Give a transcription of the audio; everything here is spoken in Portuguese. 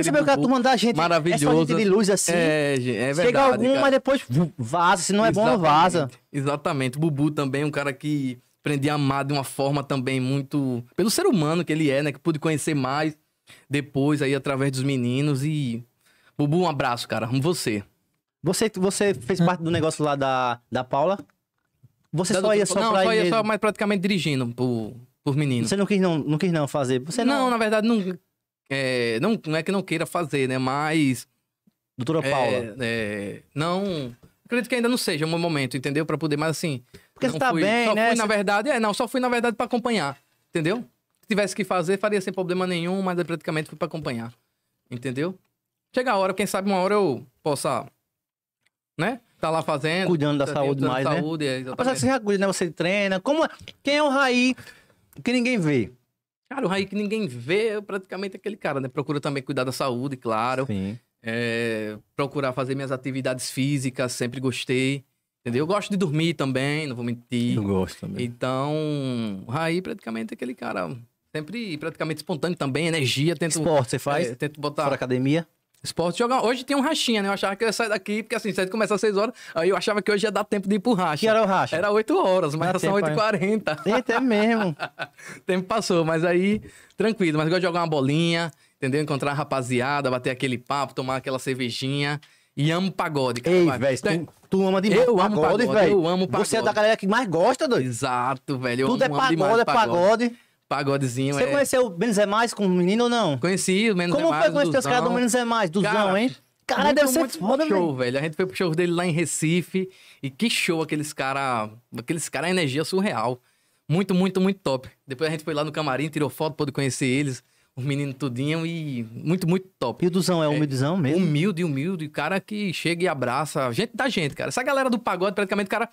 Percebeu que a turma da gente maravilhosa. de luz assim. É, gente, é verdade. Chega algum, cara. mas depois vaza. Se não é Exatamente. bom, vaza. Exatamente. O Bubu também, um cara que aprendi a amar de uma forma também muito. pelo ser humano que ele é, né? Que pude conhecer mais depois aí através dos meninos. E. Bubu, um abraço, cara. Amo você. Você, você fez parte do negócio lá da, da Paula? Você da só ia só não, pra só ia mesmo. só, mas praticamente dirigindo por, por menino. Você não quis não, não quis não fazer? Você não, não na verdade, não é, não, não é que não queira fazer, né? Mas. Doutora é, Paula. É, não. Acredito que ainda não seja o meu momento, entendeu? Para poder, mas assim. Porque você tá fui, bem, só né? Fui, na verdade, é, não, só fui, na verdade, para acompanhar, entendeu? Se tivesse que fazer, faria sem problema nenhum, mas eu praticamente fui para acompanhar, entendeu? Chega a hora, quem sabe uma hora eu possa, né? Tá lá fazendo. Cuidando da tá, saúde mais, da né? Saúde, é, Apesar que você já cuida, né? Você treina. Como... É, quem é o Raí que ninguém vê? Cara, o Raí que ninguém vê é praticamente aquele cara, né? Procura também cuidar da saúde, claro. Sim. É, procurar fazer minhas atividades físicas, sempre gostei. Entendeu? Eu gosto de dormir também, não vou mentir. Eu gosto também. Então, o Raí praticamente é aquele cara sempre praticamente espontâneo também, energia. Tento, Esporte você faz? É, tento botar... Fora academia? Esporte jogar Hoje tem um rachinha, né? Eu achava que eu ia sair daqui, porque assim, sete começa às 6 horas, aí eu achava que hoje ia dar tempo de ir pro racha. Que era o racha? Era 8 horas, mas são era só 8h40. Eita, até mesmo. tempo passou, mas aí, tranquilo. Mas eu gosto de jogar uma bolinha, entendeu? Encontrar a rapaziada, bater aquele papo, tomar aquela cervejinha. E amo pagode, cara. Ei, velho, tu, tu, ama demais eu pagode, amo pagode, velho. Eu amo pagode. Você é da galera que mais gosta, doido. Exato, velho. Eu Tudo é amo, é pagode, é pagode. pagode pagodezinho. Você é... conheceu o Menos é Mais com o menino ou não? Conheci o Menos Como é Mais. Como foi conhecer os caras do Menos é Mais, do Zão, hein? Cara, deve ser foda, show, velho. A gente foi pro show dele lá em Recife. E que show aqueles caras. Aqueles caras, energia surreal. Muito, muito, muito top. Depois a gente foi lá no camarim, tirou foto, pôde conhecer eles. Os meninos tudinho e muito, muito top. E o Duzão é humildezão é, mesmo? Humilde, humilde. Cara que chega e abraça. Gente da gente, cara. Essa galera do pagode, praticamente, cara.